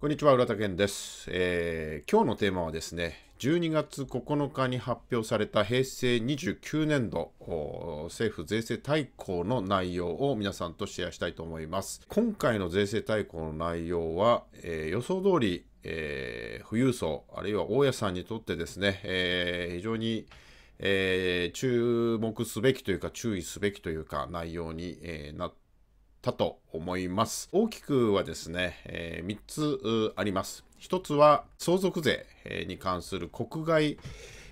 こんにちは、浦田健です、えー、今日のテーマはですね、12月9日に発表された平成29年度政府税制大綱の内容を皆さんとシェアしたいと思います。今回の税制大綱の内容は、えー、予想通り、えー、富裕層、あるいは大家さんにとってですね、えー、非常にえー、注目すべきというか注意すべきというか内容に、えー、なったと思います。大きくはですね、えー、3つあります。1つは相続税に関する国外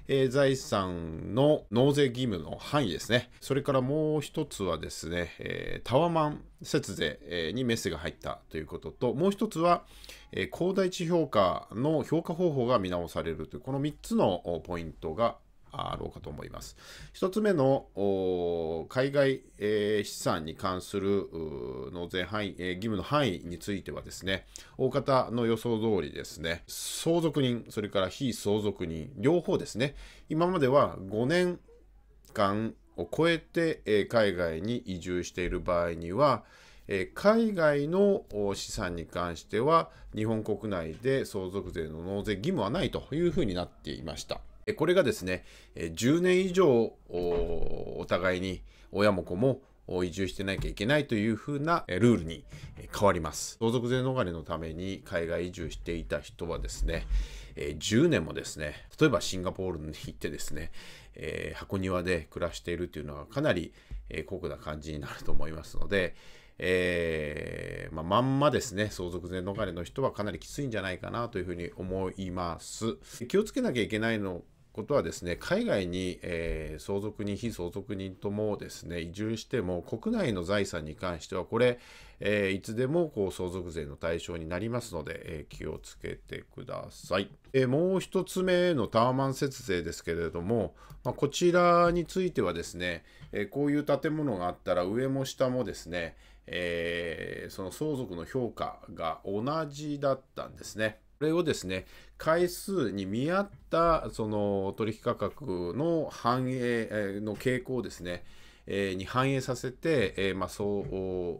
え財産の納税義務の範囲ですね。それからもう一つはですね、えタワマン節税にメスが入ったということと、もう一つは、えー、高台地評価の評価方法が見直されるという、この3つのポイントがあろうかと思います。1つ目の海外、えー、資産に関する納税範囲、えー、義務の範囲についてはですね、大方の予想通りですね、相続人、それから非相続人、両方ですね、今までは5年間を超えて、えー、海外に移住している場合には、え海外の資産に関しては日本国内で相続税の納税義務はないというふうになっていました。これがですね、10年以上お互いに親も子も移住してなきゃいけないというふうなルールに変わります。相続税逃れのために海外移住していた人はですね、10年もですね、例えばシンガポールに行ってですね、え箱庭で暮らしているというのはかなり酷な感じになると思いますので、えー、まあ、まんまですね、相続税逃れの人はかなりきついんじゃないかなというふうに思います。気をつけなきゃいけないのことはですね、海外に、えー、相続人、非相続人ともですね、移住しても、国内の財産に関しては、これ、えー、いつでもこう相続税の対象になりますので、えー、気をつけてください。えもう1つ目のタワマン節税ですけれども、まあ、こちらについてはですね、えこういう建物があったら、上も下もですね、えその相続の評価が同じだったんですね。これをですね、回数に見合ったその取引価格の反映の傾向をですね、えー、に反映させて、えー、まあ、そ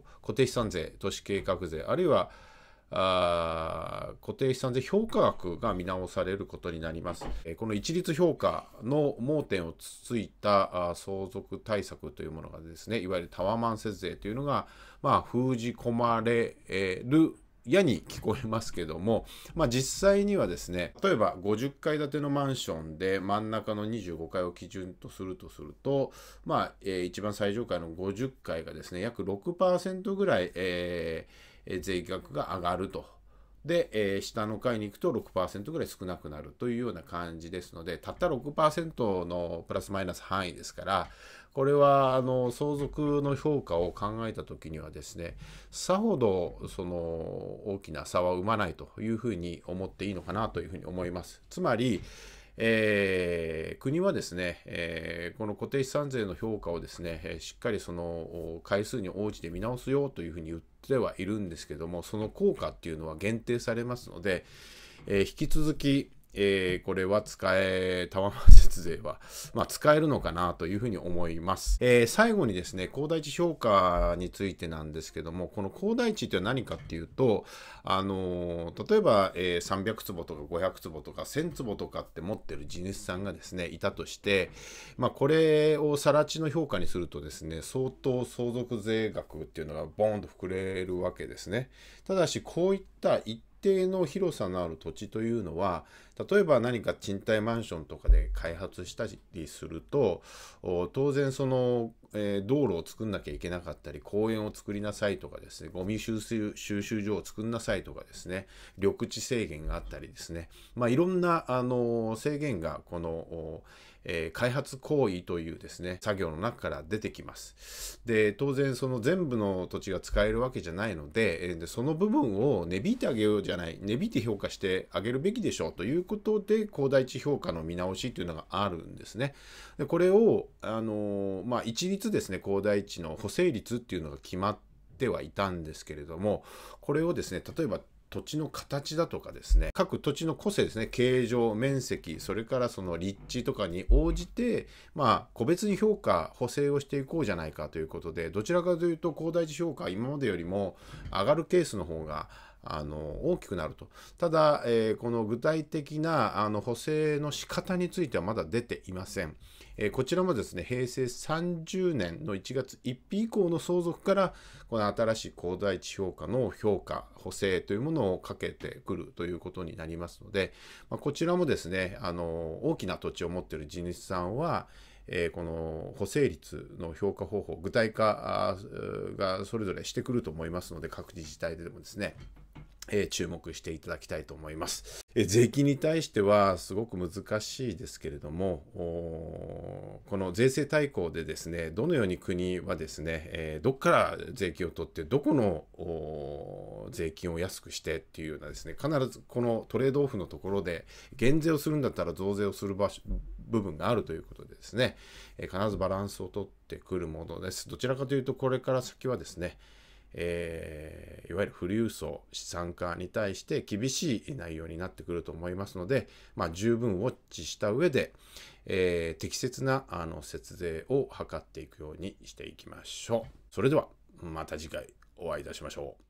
う固定資産税、都市計画税、あるいはあ固定資産税評価額が見直されることになります。えー、この一律評価の盲点をつついたあ相続対策というものがですね、いわゆるタワマン節税というのが、まあ、封じ込まれる嫌に聞こえますけども、まあ、実際にはですね例えば50階建てのマンションで真ん中の25階を基準とするとすると、まあえー、一番最上階の50階がですね約6%ぐらい、えー、税額が上がるとで、えー、下の階に行くと6%ぐらい少なくなるというような感じですので、たった6%のプラスマイナス範囲ですから、これはあの相続の評価を考えた時にはですね、さほどその大きな差は生まないというふうに思っていいのかなというふうに思います。つまり、えー、国はですね、えー、この固定資産税の評価をですね、しっかりその回数に応じて見直すよというふうに言ってはいるんですけども、その効果っていうのは限定されますので、えー、引き続き、えー、これは使え、タワマン節税は、まあ、使えるのかなというふうに思います。えー、最後にですね、高台地評価についてなんですけども、この高台地って何かっていうと、あのー、例えば、えー、300坪とか500坪とか1000坪とかって持ってる地主さんがですね、いたとして、まあ、これを更地の評価にするとですね、相当相続税額っていうのがボーンと膨れるわけですね。ただし、こういった一定の広さのある土地というのは例えば何か賃貸マンションとかで開発したりすると当然そのえー、道路を作んなきゃいけなかったり、公園を作りなさいとかですね、ゴミ収集収集所を作んなさいとかですね、緑地制限があったりですね、まあ、いろんな、あの制限が、この、えー、開発行為というですね、作業の中から出てきます。で、当然その全部の土地が使えるわけじゃないので、えー、でその部分を値引いてあげようじゃない、値引いて評価してあげるべきでしょうということで、高台地評価の見直しというのがあるんですね。でこれを、あのまあ、一律立ですね高台地の補正率っていうのが決まってはいたんですけれどもこれをですね例えば土地の形だとかですね各土地の個性ですね形状面積それからその立地とかに応じてまあ個別に評価補正をしていこうじゃないかということでどちらかというと高台地評価今までよりも上がるケースの方があの大きくなると。ただ、えー、この具体的なあの補正の仕方についてはまだ出ていません。えー、こちらもですね、平成30年の1月1日以降の相続から、この新しい高台地評価の評価、補正というものをかけてくるということになりますので、まあ、こちらもですね、あの大きな土地を持っている地主さんは、えー、この補正率の評価方法、具体化がそれぞれしてくると思いますので、各自治体でもですね。えー、注目していただきたいと思います。えー、税金に対してはすごく難しいですけれども、この税制大綱でですね、どのように国はですね、えー、どこから税金を取って、どこの税金を安くしてっていうようなですね、必ずこのトレードオフのところで、減税をするんだったら増税をする場所部分があるということでですね、え必ずバランスをとってくるものです。どちらかというと、これから先はですね、えー、いわゆる富裕層、資産家に対して厳しい内容になってくると思いますので、まあ、十分ウォッチした上で、えー、適切なあの節税を図っていくようにしていきましょう。それではまた次回お会いいたしましょう。